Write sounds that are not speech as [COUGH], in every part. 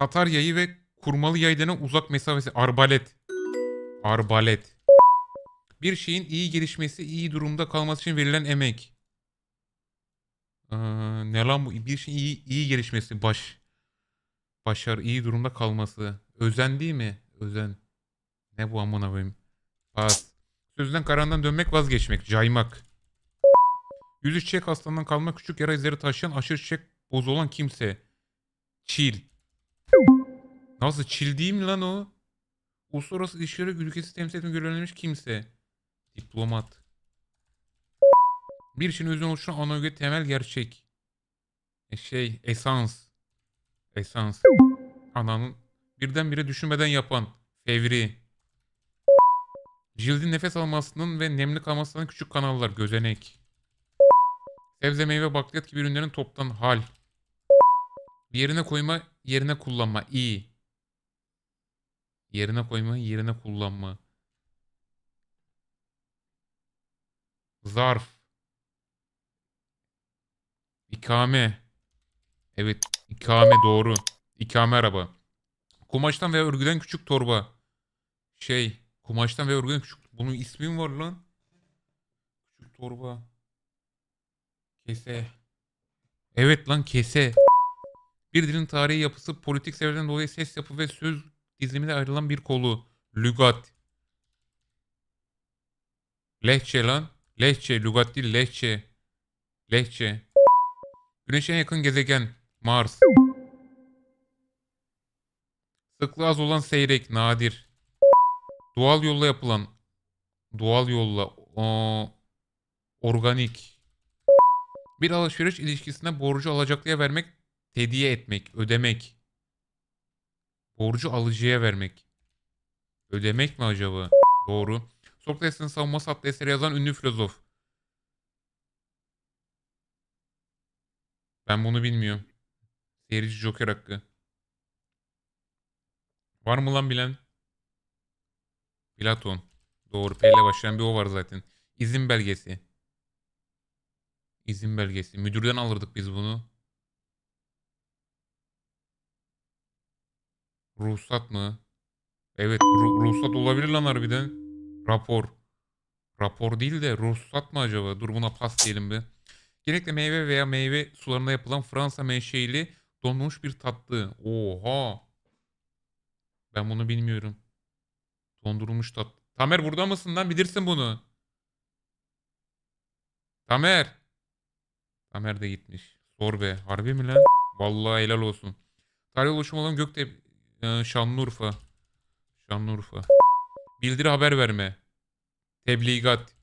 Tatar yayı ve kurmalı yay denen uzak mesafesi. Arbalet. Arbalet. Bir şeyin iyi gelişmesi, iyi durumda kalması için verilen emek. Ee, ne lan bu? Bir şeyin iyi, iyi gelişmesi. Baş. Başar, iyi durumda kalması. Özen değil mi? Özen. Ne bu amına koyayım? Pas. Sözden karandan dönmek vazgeçmek. Caymak. Yüzü çiçek hastalığından kalmak küçük yara izleri taşıyan aşırı çiçek bozu olan kimse. Çil. Nasıl Çildiğim lan o? Uluslararası ilişkileri ülkesi temsil etme görevlenmiş kimse. Diplomat. Bir için özüne oluşan ana öge temel gerçek. E şey esans. Esans. Ananın birdenbire düşünmeden yapan. Fevri. Cildin nefes almasının ve nemli kalmasının küçük kanallar. Gözenek. Sebze meyve bakliyat gibi ürünlerin toptan hal. Bir yerine koyma yerine kullanma. iyi. Yerine koyma, yerine kullanma. Zarf. İkame. Evet, ikame doğru. İkame araba. Kumaştan veya örgüden küçük torba. Şey, kumaştan veya örgüden küçük. Bunun ismi mi var lan? Küçük torba. Kese. Evet lan kese. Bir dilin tarihi yapısı politik sebeplerden dolayı ses yapı ve söz dizimine ayrılan bir kolu. Lügat. Lehçe lan. Lehçe, lügat değil, lehçe. Lehçe. Güneş'e yakın gezegen. Mars. Sıklığı az olan seyrek, nadir. Doğal yolla yapılan. Doğal yolla. O, organik. Bir alışveriş ilişkisine borcu alacaklıya vermek, tediye etmek, ödemek. Borcu alıcıya vermek. Ödemek mi acaba? Doğru. Sokrates'in savunması adlı eseri yazan ünlü filozof. Ben bunu bilmiyorum. Seyirci Joker hakkı. Var mı lan bilen? Platon. Doğru. P ile başlayan bir o var zaten. İzin belgesi. İzin belgesi. Müdürden alırdık biz bunu. Ruhsat mı? Evet ru ruhsat olabilir lan harbiden. Rapor. Rapor değil de ruhsat mı acaba? Dur buna pas diyelim bir. Genellikle meyve veya meyve sularında yapılan Fransa menşeili donmuş bir tatlı. Oha. Ben bunu bilmiyorum. Dondurulmuş tatlı. Tamer burada mısın lan? Bilirsin bunu. Tamer. Tamer de gitmiş. Sor be. Harbi mi lan? Vallahi helal olsun. Tarih oluşum olan Göktepe ee, Şanlıurfa. Şanlıurfa. Bildiri haber verme. Tebligat.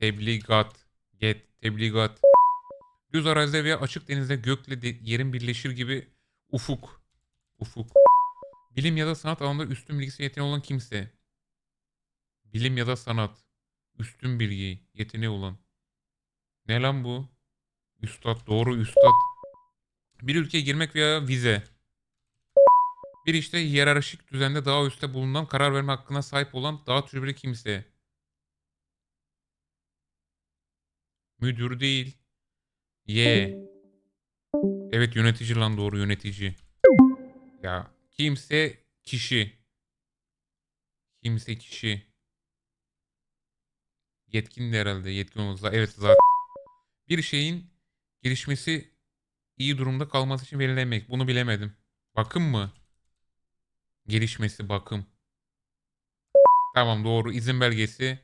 Tebligat. Get. Tebligat. Düz arazide veya açık denizde gökle de yerin birleşir gibi ufuk. Ufuk. Bilim ya da sanat alanında üstün bilgisi yeteneği olan kimse. Bilim ya da sanat. Üstün bilgi yeteneği olan. Ne lan bu? Üstad. Doğru üstad. Bir ülkeye girmek veya vize. Bir işte hiyerarşik düzende daha üstte bulunan karar verme hakkına sahip olan daha tecrübeli kimse. Müdür değil. Y. Evet yönetici lan doğru yönetici. Ya kimse kişi. Kimse kişi. Yetkin de herhalde. Yetkin olmasa. Evet zaten. Bir şeyin gelişmesi iyi durumda kalması için verilemek. Bunu bilemedim. Bakın mı? Gelişmesi bakım. Tamam doğru. izin belgesi.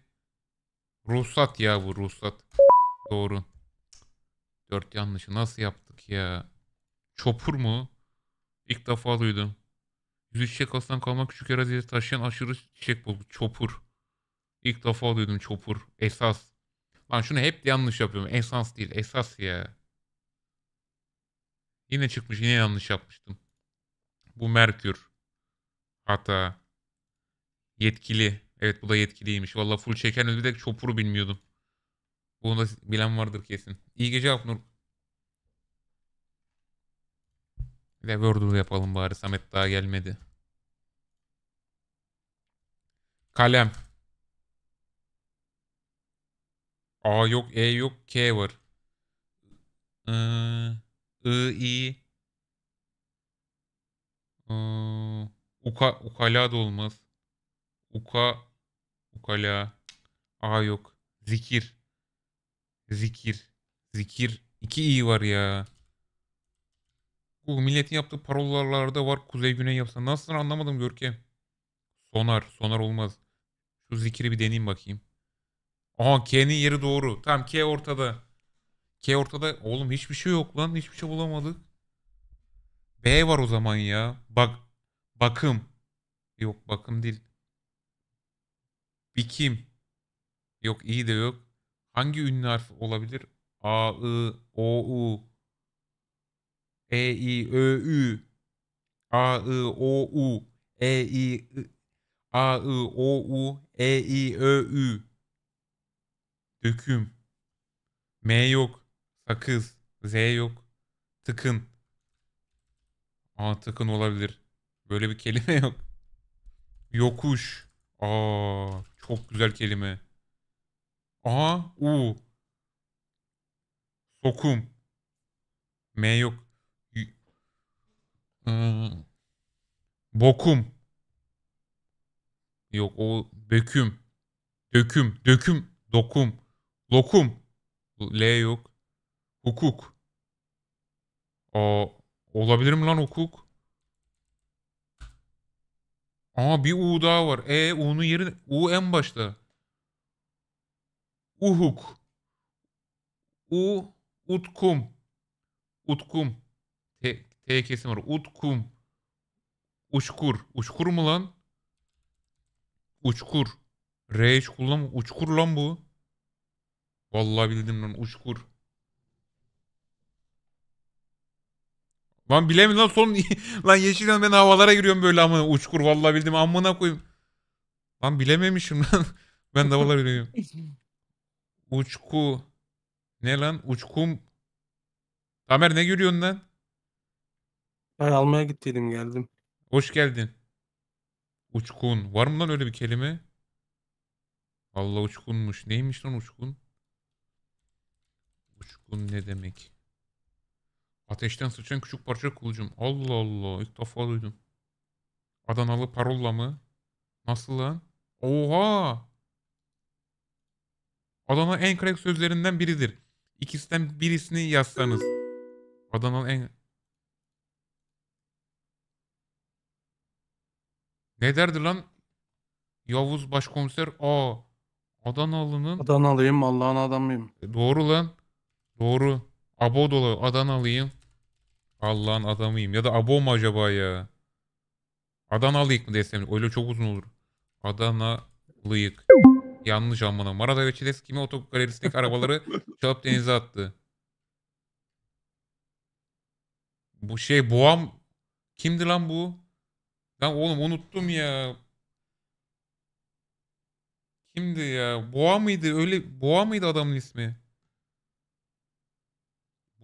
Ruhsat ya bu ruhsat. Doğru. Dört yanlışı nasıl yaptık ya? Çopur mu? İlk defa duydum. Yüzü çiçek aslan kalmak küçük araziye taşıyan aşırı çiçek buldu. Çopur. İlk defa duydum çopur. Esas. Lan şunu hep yanlış yapıyorum. Esans değil. Esas ya. Yine çıkmış. Yine yanlış yapmıştım. Bu Merkür. Hatta yetkili. Evet bu da yetkiliymiş. Valla full çeken bir de çopuru bilmiyordum. Bunu da bilen vardır kesin. İyi gece Afnur. Bir de Wordle yapalım bari. Samet daha gelmedi. Kalem. A yok, E yok, K var. Ee, I, I, I. I. Uka, ukala da olmaz. Uka, ukala. A yok. Zikir. Zikir. Zikir. İki i var ya. Bu milletin yaptığı parolalarda var. Kuzey güney yapsa. Nasıl anlamadım Görkem. Sonar. Sonar olmaz. Şu zikiri bir deneyeyim bakayım. Aha K'nin yeri doğru. Tamam K ortada. K ortada. Oğlum hiçbir şey yok lan. Hiçbir şey bulamadık. B var o zaman ya. Bak Bakım. Yok bakım değil. Bikim. Yok iyi de yok. Hangi ünlü harf olabilir? A, I, O, U. E, I, Ö, Ü. A, I, O, U. E, I, I. A, I, O, U. E, I, Ö, Ü. Döküm. M yok. Sakız. Z yok. Tıkın. A tıkın olabilir. Böyle bir kelime yok. Yokuş. Aa, çok güzel kelime. Aha, u. Sokum. M yok. Y hmm. Bokum. Yok o Döküm. Döküm, döküm, dokum, lokum. L yok. Hukuk. Aa, olabilir mi lan hukuk? Aa bir U daha var. E U'nun yeri U en başta. Uhuk. U Utkum. Utkum. T, T kesim var. Utkum. Uçkur. Uçkur mu lan? Uçkur. R hiç kullanma. Uçkur lan bu. Vallahi bildim lan uçkur. Lan bilemiyorum lan son [LAUGHS] lan yeşilden ben havalara giriyorum böyle amına uçkur vallahi bildim amına koyayım. Lan bilememişim lan. [LAUGHS] ben de havalara giriyorum. Uçku. Ne lan? Uçkum. Tamer ne görüyorsun lan? Ben almaya gittiydim geldim. Hoş geldin. Uçkun. Var mı lan öyle bir kelime? Allah uçkunmuş. Neymiş lan uçkun? Uçkun ne demek? Ateşten sıçan küçük parça kılıcım. Allah Allah ilk defa duydum. Adanalı parolla mı? Nasıl lan? Oha! Adana en crack sözlerinden biridir. İkisinden birisini yazsanız. Adanalı en... Ne derdi lan? Yavuz Başkomiser A. Adanalı'nın... Adanalıyım Allah'ın adamıyım. E, doğru lan. Doğru. Abo dolu Adanalıyım. Allah'ın adamıyım. Ya da abo mu acaba ya? Adanalıyık mı desem? Öyle çok uzun olur. Adanalıyık. Yanlış amına. Marada ve Çiles kimi otobüs galerisindeki arabaları [LAUGHS] çalıp denize attı. Bu şey boğam kimdi lan bu? ben oğlum unuttum ya. Kimdi ya? Boğa mıydı? Öyle Boğa mıydı adamın ismi?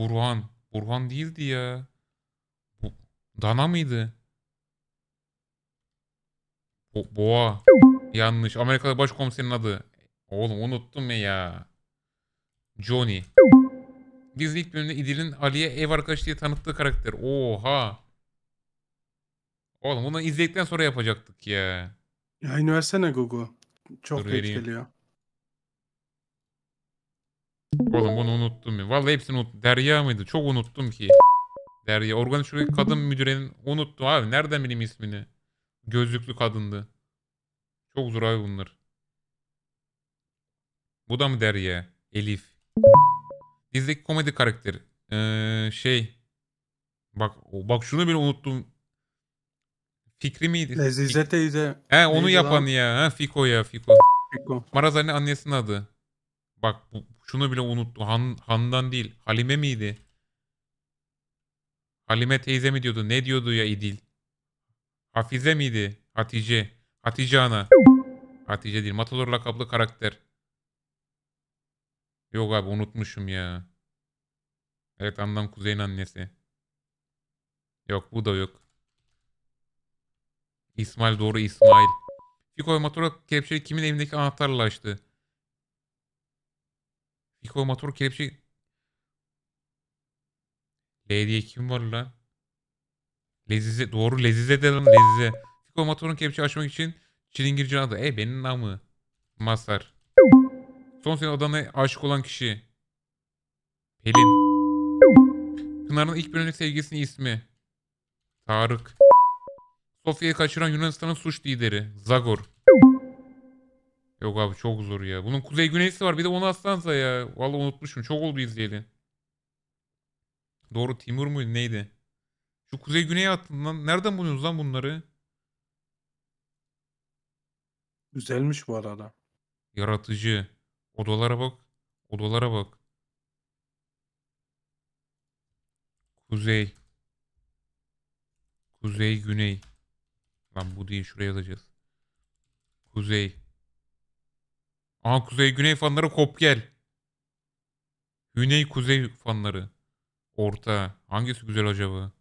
Burhan. Burhan değildi ya. Bu, Dana mıydı? Bo Boğa. Yanlış. Amerika'da başkomiserin adı. Oğlum unuttum ya. Johnny. Biz ilk bölümde İdil'in Ali'ye ev arkadaşı diye tanıttığı karakter. Oha. Oğlum bunu izledikten sonra yapacaktık ya. Ya versene Google? Çok Dur, geç geliyor. Oğlum bunu unuttum ya. Vallahi hepsini unuttum. Derya mıydı? Çok unuttum ki. Derya. Organik şuradaki kadın müdürenin unuttum abi. Nereden bileyim ismini? Gözlüklü kadındı. Çok zor abi bunlar. Bu da mı Derya? Elif. Dizdeki komedi karakteri. Ee, şey. Bak bak şunu bile unuttum. Fikri miydi? Lezize teyze. He onu yapan lan? ya. Ha, Fiko ya Fiko. Fiko. Maraz anne annesinin adı. Bak bu, şunu bile unuttu. Han, Han'dan değil. Halime miydi? Halime teyze mi diyordu? Ne diyordu ya İdil? Hafize miydi? Hatice. Hatice ana. Hatice değil. Matador lakaplı karakter. Yok abi unutmuşum ya. Evet Handan kuzeyin annesi. Yok bu da yok. İsmail doğru İsmail. Fiko ve Matador kepçeyi kimin evindeki anahtarla açtı? Fiko motor kelepçe. L diye kim var lan? Lezize. Doğru Lezize dedim Lezize. Fiko motorun kelepçe açmak için çilingirci adı. E benim namı. Masar. Son sene odana aşık olan kişi. Pelin. Pınar'ın ilk bölümlük sevgisinin ismi. Tarık. Sofya'yı kaçıran Yunanistan'ın suç lideri. Zagor. Yok abi çok zor ya. Bunun kuzey güneysi var. Bir de onu aslansa ya. Vallahi unutmuşum. Çok oldu izleyeli. Doğru Timur muydu neydi? Şu kuzey güneye attın lan. Nereden buluyorsunuz lan bunları? Güzelmiş bu arada. Yaratıcı. Odalara bak. Odalara bak. Kuzey. Kuzey güney. Lan bu diye şuraya yazacağız. Kuzey. Aha kuzey güney fanları kop gel. Güney kuzey fanları. Orta. Hangisi güzel acaba?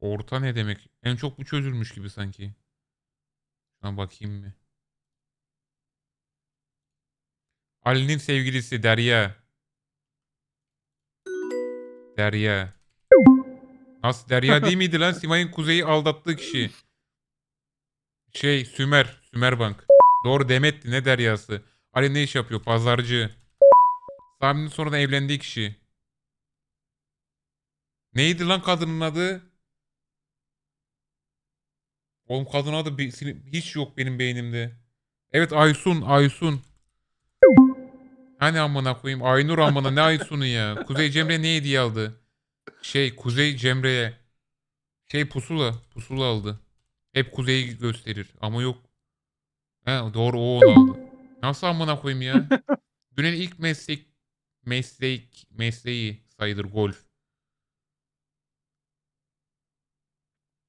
Orta ne demek? En çok bu çözülmüş gibi sanki. Şuna bakayım mı? Ali'nin sevgilisi Derya. Derya. Has Derya [LAUGHS] değil miydi lan? Simay'ın kuzeyi aldattığı kişi. Şey Sümer. Sümer Bank. Doğru Demet'ti ne Derya'sı. Ali ne iş yapıyor? Pazarcı. Sami'nin sonradan evlendiği kişi. Neydi lan kadının adı? Oğlum kadının adı hiç yok benim beynimde. Evet Aysun, Aysun. Hani amına koyayım? Aynur amına ne Aysun'u ya? Kuzey Cemre neydi aldı? şey Kuzey Cemre'ye şey pusula pusula aldı. Hep kuzeyi gösterir ama yok. He, doğru o onu aldı. Nasıl amına koyayım ya? [LAUGHS] Günün ilk meslek meslek mesleği sayılır golf.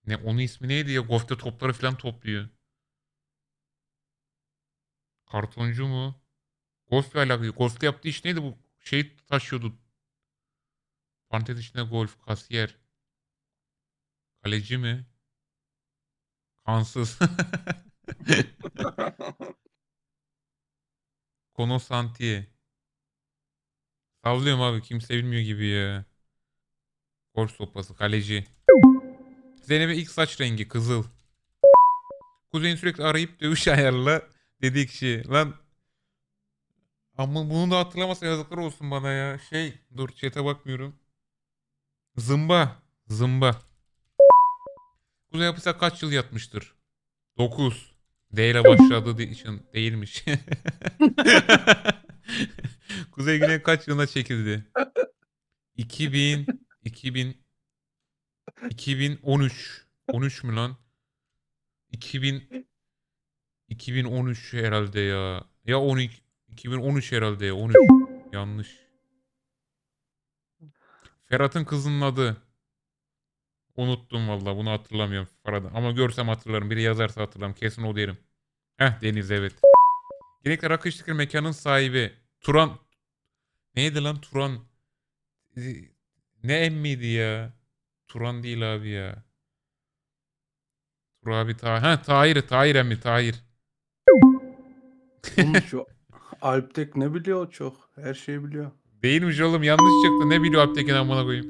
Ne onun ismi neydi ya? Golf'te topları falan topluyor. Kartoncu mu? Golfle alakalı. Golf'te yaptığı iş neydi bu? Şey taşıyordu. Parantez içinde golf, kasiyer, kaleci mi? Kansız. [LAUGHS] Konosanti. Sallıyorum abi kimse bilmiyor gibi ya. Golf sopası, kaleci. Zeynep'e ilk saç rengi kızıl. Kuzeni sürekli arayıp dövüş ayarla dedi kişi. Lan ama bunu da hatırlamasa yazıklar olsun bana ya. Şey dur chat'e bakmıyorum. Zımba. Zımba. Kuzey hapiste kaç yıl yatmıştır? 9. D ile başladığı için değilmiş. [LAUGHS] Kuzey Güney kaç yılına çekildi? 2000 2000 2013 13 mü lan? 2000 2013 herhalde ya. Ya 12 2013 herhalde ya 13. Yanlış. Ferhat'ın kızının adı. Unuttum valla bunu hatırlamıyorum Ferhat'ı. Ama görsem hatırlarım. Biri yazarsa hatırlarım. Kesin o derim. Heh Deniz evet. Gerekli rakı içtikleri mekanın sahibi. Turan. Neydi lan Turan? Ee, ne emmiydi ya? Turan değil abi ya. Tur abi ta Ha Tahir. Tahir emmi Tahir. Oğlum şu Alptek ne biliyor çok. Her şeyi biliyor. Değilmiş oğlum yanlış çıktı. Ne biliyor Alptekin amına koyayım.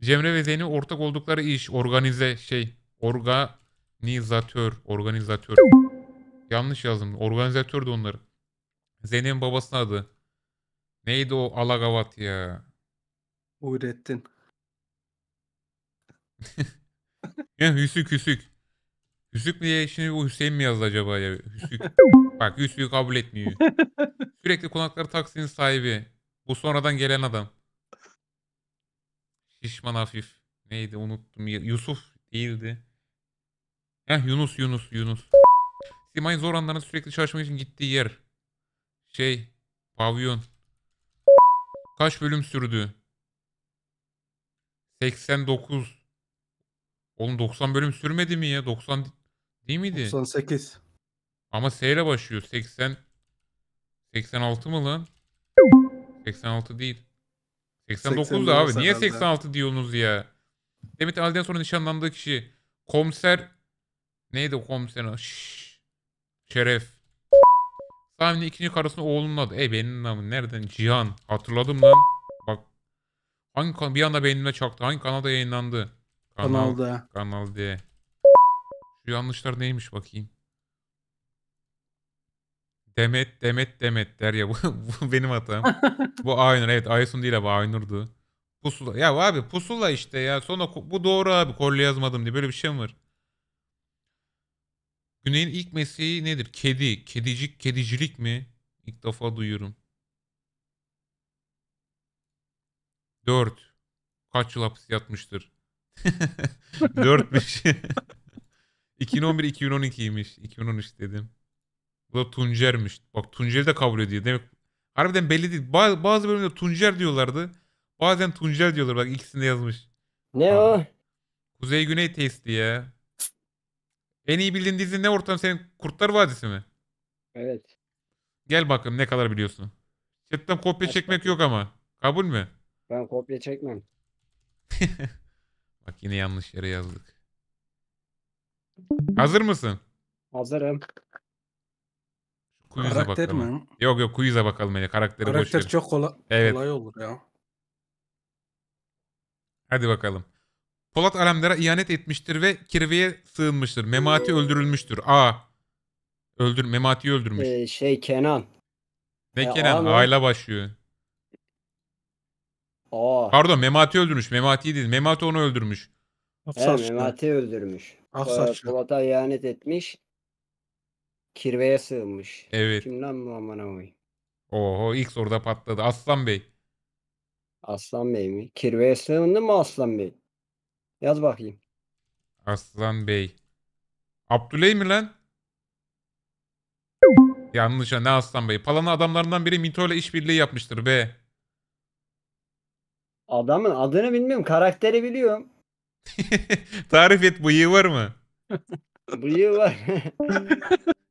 Cemre ve Zeynep ortak oldukları iş. Organize şey. Organizatör. Organizatör. Yanlış yazdım. Organizatör de onları. Zeynep'in babasının adı. Neydi o Alagavat ya? Ürettin. [LAUGHS] ya Hüsük Hüsük. Hüsük mi diye şimdi bu Hüseyin mi yazdı acaba ya? Hüsük. [LAUGHS] Bak Hüsük'ü kabul etmiyor. [LAUGHS] Sürekli konakları taksinin sahibi. Bu sonradan gelen adam. Şişman hafif. Neydi unuttum. Yusuf değildi. Heh Yunus Yunus Yunus. Simay'ın zor anlarını sürekli çalışmak için gittiği yer. Şey pavyon. Kaç bölüm sürdü? 89. Oğlum 90 bölüm sürmedi mi ya? 90 değil miydi? 98. Ama S ile başlıyor. 80 86 mı lan? 86 değil. 89 da abi. Niye 86 diyorsunuz ya? Demet Ali'den sonra nişanlandığı kişi. Komiser. Neydi o komiser? Şşş. Şeref. Sami'nin ikinci karısının oğlunun adı. E benim namı nereden? Cihan. Hatırladım lan. Bak. Hangi kan bir anda beynime çaktı. Hangi kanalda yayınlandı? Kanal, Kanalda. Kanal Şu yanlışlar neymiş bakayım. Demet, Demet, Demet der ya. [LAUGHS] Bu, bu benim hatam. [LAUGHS] bu Aynur. Evet Aysun değil abi Aynur'du. Pusula. Ya abi pusula işte ya. Sonra bu doğru abi. Kolye yazmadım diye. Böyle bir şey mi var? Güney'in ilk mesleği nedir? Kedi. Kedicik, kedicilik mi? İlk defa duyuyorum. 4. Kaç yıl hapis yatmıştır? 4'müş. 2011-2012'ymiş. 2013 dedim. Bu da Tuncer'miş. Bak Tuncer'i de kabul ediyor. Demek harbiden belli değil. Bazı, bazı bölümde Tuncer diyorlardı. Bazen Tuncer diyorlar. Bak ikisinde yazmış. Ne Aa. o? Kuzey Güney testi ya. En iyi bildiğin dizi ne ortam senin Kurtlar Vadisi mi? Evet. Gel bakalım ne kadar biliyorsun. Chatten kopya çekmek yok ama. Kabul mü? Ben kopya çekmem. [LAUGHS] Bak yine yanlış yere yazdık. Hazır mısın? Hazırım. Quiz'e Karakter bakalım. mi? Yok yok quiz'e bakalım hele. Karakteri Karakter ver. çok kola- Evet. kolay olur ya. Hadi bakalım. Polat Alemdar'a ihanet etmiştir ve kirveye sığınmıştır. Memati hmm. öldürülmüştür. A. Öldür Memati öldürmüş. Ee, şey Kenan. ne e, Kenan? A Aile başlıyor. Aa. Pardon Memati öldürmüş. Memati değil. Memati onu öldürmüş. He, Memati öldürmüş. Polat'a ihanet etmiş. Kirveye sığınmış. Evet. Kimden lan bu aman amayım. Oho ilk soruda patladı. Aslan Bey. Aslan Bey mi? Kirveye sığındı mı Aslan Bey? Yaz bakayım. Aslan Bey. Abdüley mi lan? Yanlış ha ne Aslan Bey. Palanı adamlarından biri Mito ile işbirliği yapmıştır be. Adamın adını bilmiyorum. Karakteri biliyorum. [LAUGHS] Tarif et bıyığı var mı? [LAUGHS] Bıyığı var. [LAUGHS]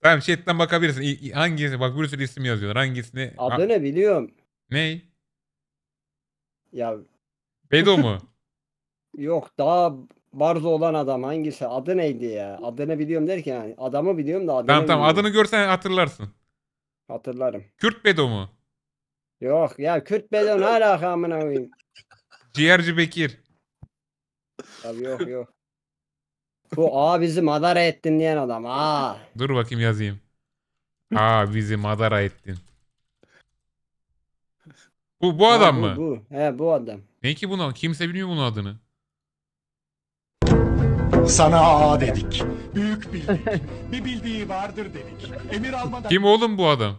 Tamam chatten bakabilirsin. Hangisi? Bak bir sürü isim yazıyorlar. Hangisini? Adı ne biliyorum. Ney? Ya Bedo mu? [LAUGHS] yok daha barzo olan adam hangisi? Adı neydi ya? Adını biliyorum derken yani adamı biliyorum da adını tamam tamam adını görsen hatırlarsın. hatırlarım. Kürt Bedo mu? Yok ya Kürt Bedon hala amına koyayım. Ciğerci Bekir. Abi yok yok. Bu a bizi madara ettin diyen adam. A. Dur bakayım yazayım. A bizi madara ettin. Bu bu adam Ha, mı? Bu, bu. He bu adam. Ne ki bunu? Kimse bilmiyor bunun adını. Sana A dedik. Büyük bildik. Bir bildiği vardır dedik. Emir almadan Kim oğlum bu adam?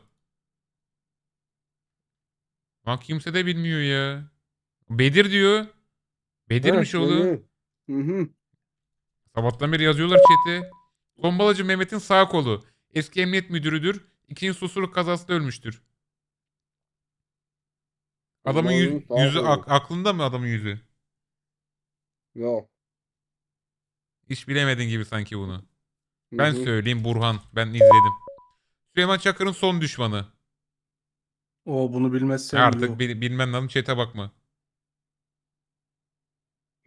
Bak kimse de bilmiyor ya. Bedir diyor. Bedirmiş oğlum. Hı hı. Sabahtan beri yazıyorlar chat'e. Tombalacı Mehmet'in sağ kolu. Eski emniyet müdürüdür. İkinci susurluk kazasında ölmüştür. Adamın yüz, yüzü ak- aklında mı adamın yüzü? Yok. Hiç bilemedin gibi sanki bunu. Ben söyleyeyim Burhan. Ben izledim. Süleyman Çakır'ın son düşmanı. O bunu bilmezsen Artık bil- bilmen lazım çete bakma.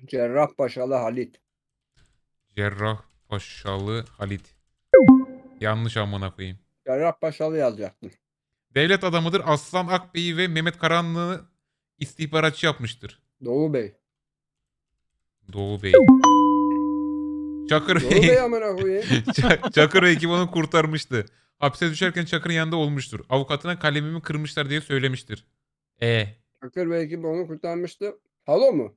Cerrahpaşalı Halit. Cerrah Paşalı Halit. Yanlış amına koyayım. Cerrah Paşalı yazacaktır. Devlet adamıdır. Aslan Akbey'i ve Mehmet Karanlı'ı istihbaratçı yapmıştır. Doğu Bey. Doğu Bey. Çakır Doğu Bey amına koyayım. [LAUGHS] Çakır ve ekibi onu kurtarmıştı. Hapse düşerken Çakır'ın yanında olmuştur. Avukatına kalemimi kırmışlar diye söylemiştir. E. Çakır ve ekibi onu kurtarmıştı. Halo mu?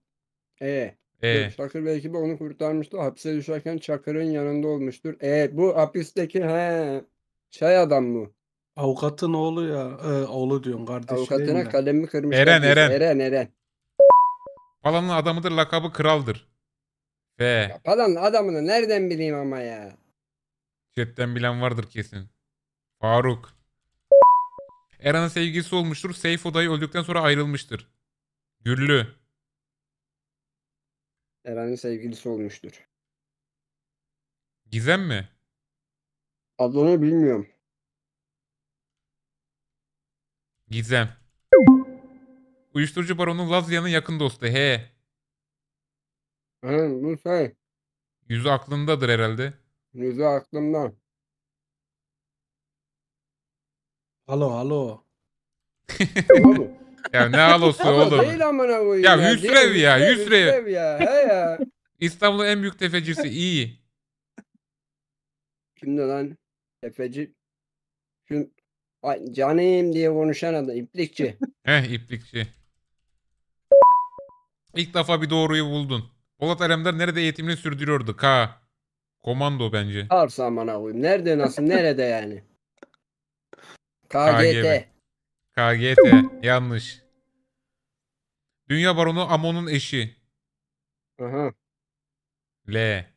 E. Ee, Çakır ve ekibi onu kurtarmıştı. Hapse düşerken Çakır'ın yanında olmuştur. E bu hapisteki he şey adam mı? Avukatın oğlu ya. Ee, oğlu diyorum kardeşi değil Avukatına mi? kalemi kırmışlar. Eren, Eren. Eren Eren. Palan'ın adamıdır lakabı kraldır. F. Ya adamını nereden bileyim ama ya. Chatten bilen vardır kesin. Faruk. Eren'in sevgilisi olmuştur. Seyfo dayı öldükten sonra ayrılmıştır. Güllü. Eren'in sevgilisi olmuştur. Gizem mi? Adını bilmiyorum. Gizem. Uyuşturucu baronu Lazia'nın yakın dostu. He. He bu şey. Yüzü aklındadır herhalde. Yüzü aklımda. Alo alo. Tamam [LAUGHS] Ya ne alosu Ama oğlum. değil amına koyayım. Ya Hüsrev ya, Hüsrev. ya. He ya. [LAUGHS] İstanbul'un en büyük tefecisi iyi. Kimdi lan? Tefeci. Şu Ay, canım diye konuşan adam İplikçi. [LAUGHS] Heh iplikçi. İlk defa bir doğruyu buldun. Polat Alemdar nerede eğitimini sürdürüyordu? K. Komando bence. Arsa amına koyayım. Nerede nasıl nerede yani? KGT. KGB. KGT. Yanlış. Dünya Baronu Amon'un eşi. Aha. L. Aa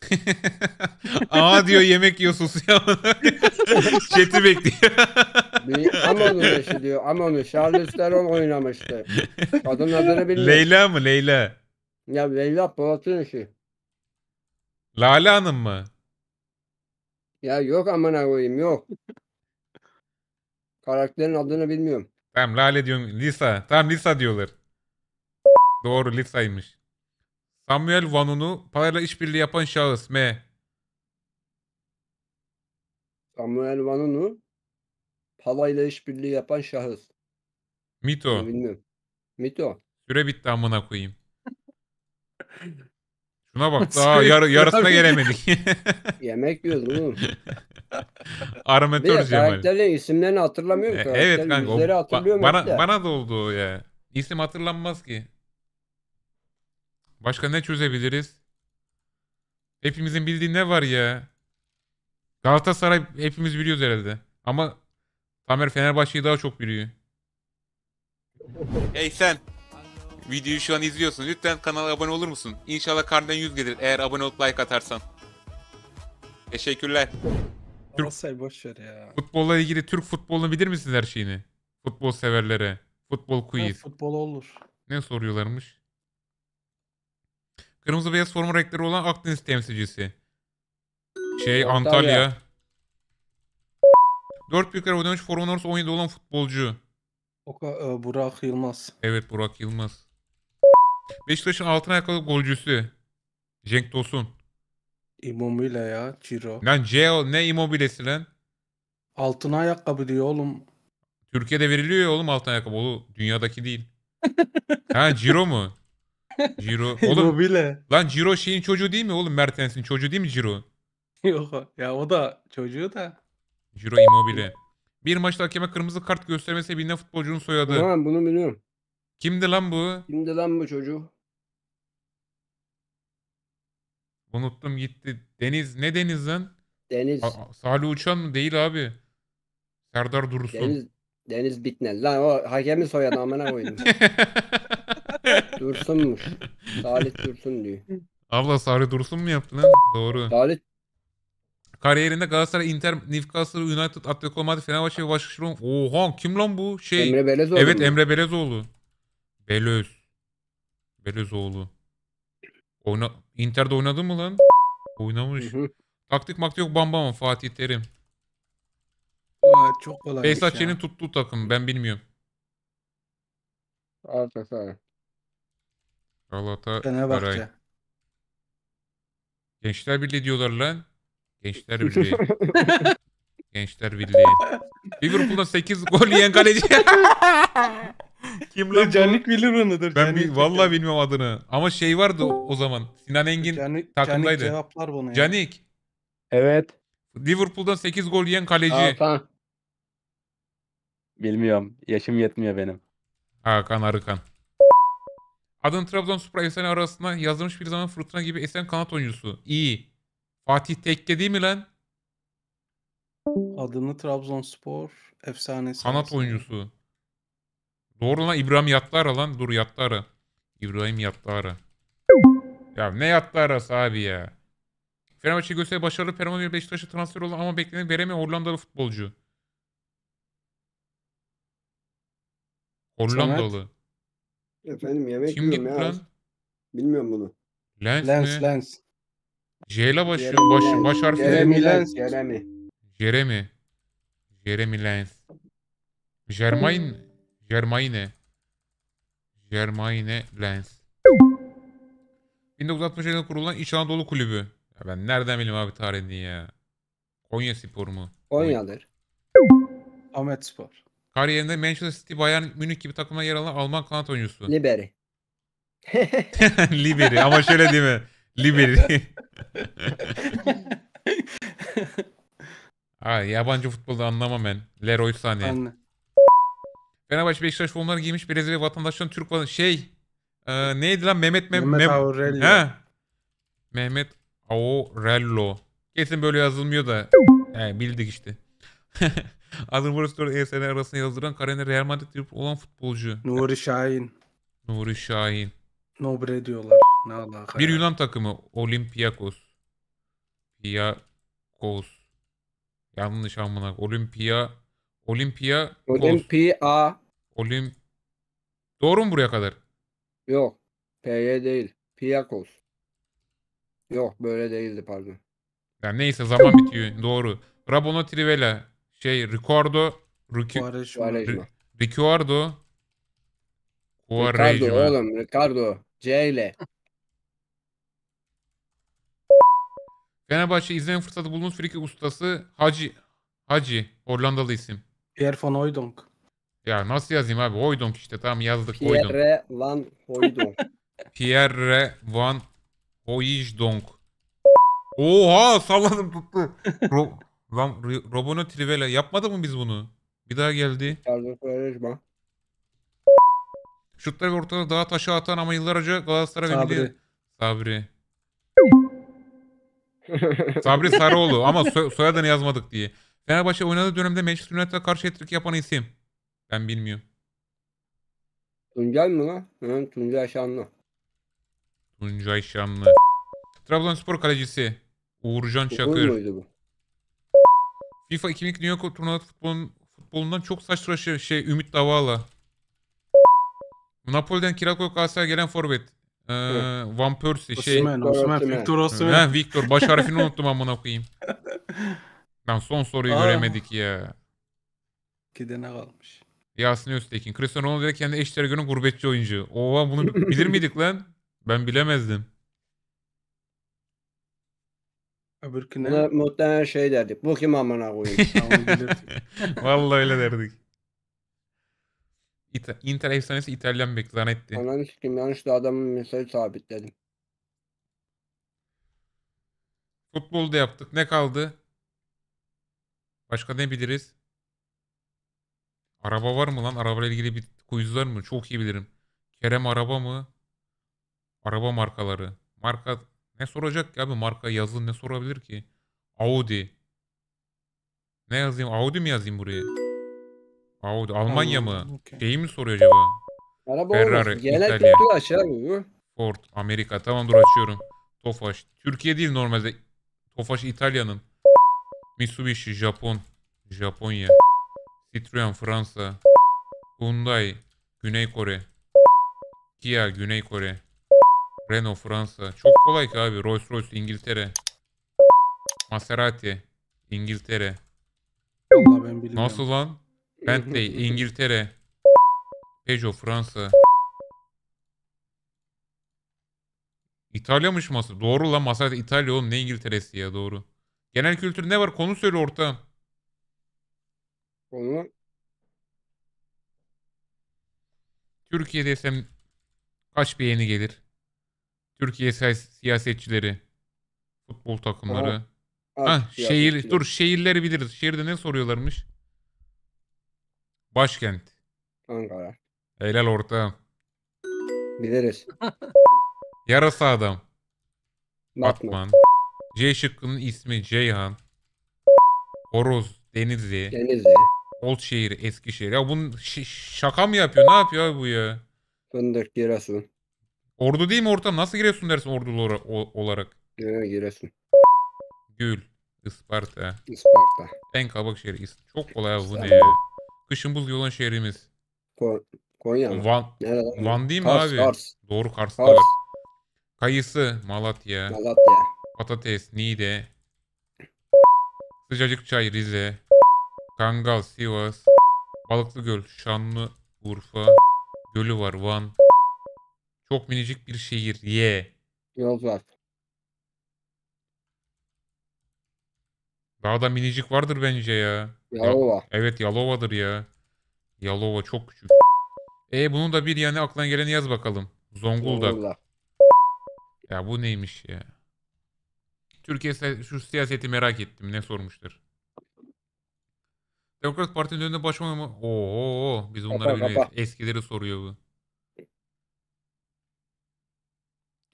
[LAUGHS] diyor yemek yiyor susuyor. [LAUGHS] Çeti bekliyor. Bir Amon'un eşi diyor. Amon'u Charles Theron oynamıştı. Kadın adını bilmiyorum. Leyla mı Leyla? Ya Leyla Polat'ın eşi. Lale Hanım mı? Ya yok amına koyayım yok. Karakterin adını bilmiyorum. Tamam Lale diyorum. Lisa. Tamam Lisa diyorlar. Doğru Lisa'ymış. Samuel Vanun'u parayla işbirliği yapan şahıs M. Samuel Vanunu palayla işbirliği yapan şahıs. Mito. Bilmiyorum. Mito. Süre bitti amına koyayım. [LAUGHS] Şuna bak [LAUGHS] daha yar, yarısına gelemedik. [LAUGHS] Yemek yiyoruz oğlum. [LAUGHS] Bir Armatör de Cemal. karakterlerin isimlerini hatırlamıyorum. E, ki. evet Karakterin kanka. o- yüzleri ba- bana, da. bana da oldu ya. İsim hatırlanmaz ki. Başka ne çözebiliriz? Hepimizin bildiği ne var ya? Galatasaray hepimiz biliyoruz herhalde. Ama Tamer Fenerbahçe'yi daha çok biliyor. Hey sen. Videoyu şu an izliyorsun. Lütfen kanala abone olur musun? İnşallah karnından 100 gelir eğer abone olup like atarsan. Teşekkürler. Türk- Asay boş ya. Futbolla ilgili Türk futbolunu bilir misiniz her şeyini? Futbol severlere. Futbol Ha, futbol olur. Ne soruyorlarmış? Kırmızı beyaz forma renkleri olan Akdeniz temsilcisi. Şey Antalya. Antalya. 4 büyük araba dönüş forma numarası 17 olan futbolcu. Oka, e, Burak Yılmaz. Evet Burak Yılmaz. Beşiktaş'ın altına ayaklı golcüsü. Cenk Tosun. İmomile ya Ciro. Lan CEO ne imobilesi lan? Altın ayakkabı diyor oğlum. Türkiye'de veriliyor ya oğlum altın ayakkabı. Oğlum dünyadaki değil. [LAUGHS] ha Ciro mu? Ciro. [LAUGHS] Oğlum, İmobile. lan Ciro şeyin çocuğu değil mi oğlum Mertens'in çocuğu değil mi Ciro? Yok ya o da çocuğu da. Ciro Immobile. Bir maçta hakeme kırmızı kart göstermesi bilinen futbolcunun soyadı. Tamam bunu biliyorum. Kimdi lan bu? Kimdi lan bu çocuğu. Unuttum gitti. Deniz ne Deniz lan? Deniz. Aa, Salih Uçan mı? Değil abi. Serdar Dursun. Deniz Deniz Bitnel. Lan o hakemi soyadı amına koydum. [LAUGHS] Dursunmuş. Salih Dursun diyor. Abla Salih Dursun mu yaptı lan? Doğru. Salih Kariyerinde Galatasaray, Inter, Newcastle, United, Atletico Madrid, Fenerbahçe ve Başakşehir. Oha kim lan bu? Şey. Emre Belezoğlu. Evet mu? Emre Belezoğlu. Belöz. Belözoğlu. Oyna Inter'de oynadı mı lan? Oynamış. Hı hı. Taktik makti yok bambam Fatih Terim. Aa, çok kolay. Beysatçı'nın tuttuğu takım ben bilmiyorum. Galatasaray. Galatasaray. Fenerbahçe. Gençler Birliği diyorlar lan. Gençler [LAUGHS] Birliği. Gençler Birliği. Liverpool'da 8 gol yiyen kaleci. [LAUGHS] [LAUGHS] Kim lan Canik bilir onudur. Ben Canik vallahi bilmiyorum adını. Ama şey vardı o zaman. Sinan Engin Canik, Canik takımdaydı. cevaplar bunu ya. Canik. Evet. Liverpool'dan 8 gol yiyen kaleci. Aa, Bilmiyorum. Yaşım yetmiyor benim. Hakan Arıkan. Adın Trabzonspor efsane arasında yazılmış bir zaman fırtına gibi esen kanat oyuncusu. İyi. Fatih Tekke değil mi lan? Adını Trabzonspor efsanesi. Kanat arasında. oyuncusu. Doğru lan İbrahim yattı ara lan. Dur yattı ara. İbrahim yattı ara. Ya ne yattı arası abi ya. Fenerbahçe gösteri başarılı Permanent Beşiktaş'a transfer oldu ama beklenen veremeyen Hollandalı futbolcu. Hollandalı. Efendim yemek Kim yiyorum ya. lan? Bilmiyorum bunu. Lens, Lens mi? Lens. J ile başlıyor. Jeremy Baş, Lens. baş harfi Jeremy Jeremy Lens. Jeremy. Jeremy. Jeremy Lens. Jermaine Germaine. Germaine Lens. 1960 yılında kurulan İç Anadolu Kulübü. Ya ben nereden bileyim abi tarihini ya. Konya Spor mu? Konya'dır. Ahmet Spor. Kariyerinde Manchester City, Bayern Münih gibi takıma yer alan Alman kanat oyuncusu. Liberi. [LAUGHS] Liberi ama şöyle değil mi? Liberi. Ha [LAUGHS] yabancı futbolda anlamam ben. Leroy Sané. Anladım. Fenerbahçe Beşiktaş formları giymiş Brezilya vatandaşlarının Türk vatandaşı şey e, neydi lan Mehmet Mem Mehmet Mem He? Mehmet Aurello. Kesin böyle yazılmıyor da. He, bildik işte. Adını [LAUGHS] Burası ESL arasında yazdıran Karen'e Real Madrid olan futbolcu. Nuri Şahin. Nuri Şahin. Nobre diyorlar. Ne alaka Bir Yunan takımı Olympiakos. Piyakos. Yanlış anlamına. Olympiakos. Olimpia. Olimpia. Olim. Doğru mu buraya kadar? Yok. P'ye değil. Piyakos. Yok böyle değildi pardon. Yani neyse zaman bitiyor. Doğru. Rabona Trivela. Şey Ricardo. Ricardo. Ricardo. Ricardo oğlum Ricardo. C ile. Fenerbahçe izleme fırsatı bulunmuş friki ustası Hacı Hacı Hollandalı isim. Pierre Van Hooijdonk. Ya nasıl yazayım abi? Hoydonk işte tamam yazdık Hoydonk. [LAUGHS] Pierre Van Hooijdonk. Pierre Van Hooijdonk. Oha salladım tuttu. Ro [LAUGHS] Lan Robono Trivela yapmadı mı biz bunu? Bir daha geldi. Pardon Quaresma. Şutları ve ortada dağa taşı atan ama yıllarca Galatasaray ve Sabri. Sabri. [LAUGHS] Sabri Sarıoğlu ama so- soyadını yazmadık diye. Fenerbahçe oynadığı dönemde Manchester United'a karşı hat yapan isim. Ben bilmiyorum. Tuncay mı lan? Hı, Tuncay Şanlı. Tuncay Şanlı. Trabzonspor kalecisi. Uğurcan Çakır. FIFA 2002 New York turnuvası futbolun, futbolundan çok saç tıraşı şey Ümit Davala. Napoli'den kiralık Galatasaray'a gelen forvet. Ee, Van Persie şey. Osman, Osman, Victor Osman. Victor. Baş harfini unuttum amına koyayım. [LAUGHS] Ben son soruyu Aa. göremedik ya. İki tane kalmış. Yasin Öztekin. Cristiano Ronaldo ile kendi eşlere göre gurbetçi oyuncu. Oha bunu bilir miydik lan? Ben bilemezdim. Öbürkü ne? muhtemelen şey derdik. Bu kim amına koyayım? [LAUGHS] Tamam, Vallahi öyle derdik. İta- Inter efsanesi İtalyan bek Zanetti. Ananı sikeyim yanlışlıkla adamın mesajı sabitledim. Futbolda yaptık. Ne kaldı? Başka ne biliriz? Araba var mı lan? Arabayla ilgili bir kuyuzlar mı? Çok iyi bilirim. Kerem araba mı? Araba markaları. Marka ne soracak ki abi? Marka yazın ne sorabilir ki? Audi. Ne yazayım? Audi mi yazayım buraya? Audi. Almanya mı? Okay. Şeyi mi soruyor acaba? Araba Ferrari. İtalya. Ford. Amerika. Tamam dur açıyorum. Tofaş. Türkiye değil normalde. Tofaş İtalya'nın. Mitsubishi Japon, Japonya. Citroen Fransa. Hyundai Güney Kore. Kia Güney Kore. Renault Fransa. Çok kolay ki abi. Rolls Royce İngiltere. Maserati İngiltere. Vallahi ben bilmiyorum. Nasıl lan? Bentley [LAUGHS] İngiltere. Peugeot Fransa. İtalya mı şuması? Doğru lan Maserati İtalya oğlum ne İngiltere'si ya doğru. Genel kültür ne var? Konu söyle ortağım. Konu Türkiye desem kaç yeni gelir? Türkiye siyasetçileri, futbol takımları. ha şehir dur şehirleri biliriz. Şehirde ne soruyorlarmış? Başkent. Ankara. Helal orta. Biliriz. Yarasa adam. Batman. Batman. C şıkkının ismi Ceyhan. Horoz, Denizli. Denizli. Oltşehir, Eskişehir. Ya bunun şaka mı yapıyor? Ne yapıyor bu ya? Fındık, Giresun. Ordu değil mi ortam? Nasıl Giresun dersin ordulu olarak? Ee, giresun. Gül, Isparta. Isparta. En kabak şehri. Çok kolay abi bu ne ya? Kışın buz olan şehrimiz. Konya mı? Van, Nerede? Van değil mi Kars, abi? Kars. Doğru Kars'ta Kars. var. Kayısı, Malatya. Malatya. Patates, Niğde, çay Rize, Kangal, Sivas, Balıklıgöl, Şanlı, Urfa, Gölü var, Van. Çok minicik bir şehir. Ye. Yozgat. Daha da minicik vardır bence ya. Yalova. Ya, evet Yalova'dır ya. Yalova çok küçük. E bunun da bir yani aklına geleni yaz bakalım. Zonguldak. Zonguldak. Ya bu neymiş ya? Türkiye şu siyaseti merak ettim. Ne sormuştur? Demokrat Parti'nin önünde başvurma mı? Oo, biz bunları kapa, bilmeyiz. Kapa. Eskileri soruyor bu.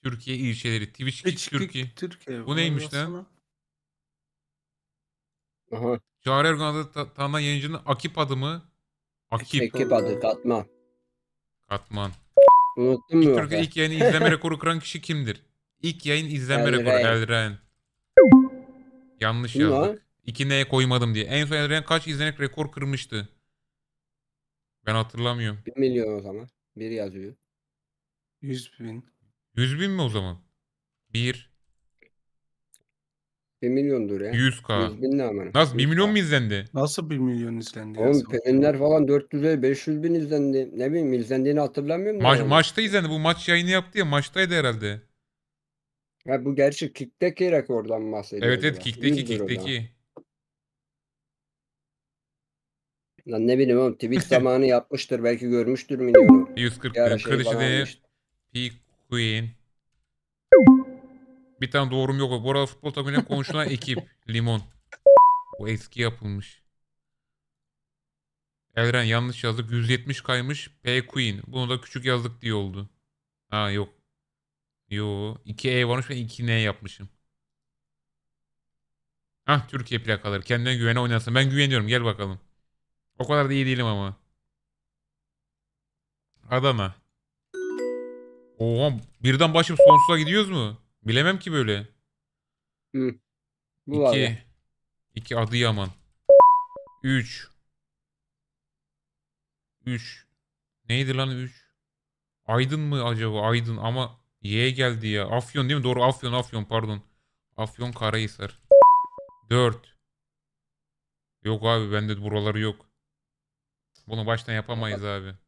Türkiye ilçeleri. Twitch Hiç, Türkiye. Türkiye. Bu neymiş lan? Aha. Çağrı Erdoğan'da tanınan yayıncının Akip adı mı? Akip. Akip adı Katman. Katman. Unuttun mu? Türkiye ilk yayını izleme [LAUGHS] rekoru kıran kişi kimdir? İlk yayın izlenme Elren. rekoru Elren. Yanlış Değil mi yazdık. abi? 2N koymadım diye. En son Eren kaç izlenek rekor kırmıştı? Ben hatırlamıyorum. 1 milyon o zaman. Bir yazıyor. 100 bin. 100 bin mi o zaman? Bir. 1 milyondur ya. 100k. 100 bin ne amına? Nasıl 1 milyon mu izlendi? Nasıl 1 milyon izlendi ya? Oğlum pelinler falan 400'e 500 bin izlendi. Ne bileyim izlendiğini hatırlamıyorum. da Maç, maçta izlendi. Bu maç yayını yaptı ya. Maçtaydı herhalde. Ha, bu gerçi kick'teki rekordan bahsediyoruz. Evet evet ya. kick'teki kick'teki. Lan ne bileyim oğlum tweet zamanı yapmıştır belki görmüştür milyonu. 140 Bir lira. ara şey P Queen. Bir tane doğrum yok. Bu arada futbol takımıyla konuşulan ekip. Limon. Bu eski yapılmış. Elren yanlış yazdık. 170 kaymış. P Queen. Bunu da küçük yazdık diye oldu. Ha yok. Yoo 2 E varmış ben 2 N yapmışım. Ah Türkiye plakaları. Kendine güvene oynasın. Ben güveniyorum. Gel bakalım. O kadar da iyi değilim ama. Adana. Oha birden başım sonsuza gidiyoruz mu? Bilemem ki böyle. Hı. Bu var ya. 2. 2 Adıyaman. 3. 3. Neydi lan üç? Aydın mı acaba? Aydın ama Y'ye geldi ya. Afyon değil mi? Doğru Afyon Afyon pardon. Afyon Karahisar. 4. Yok abi bende buraları yok. Bunu baştan yapamayız abi.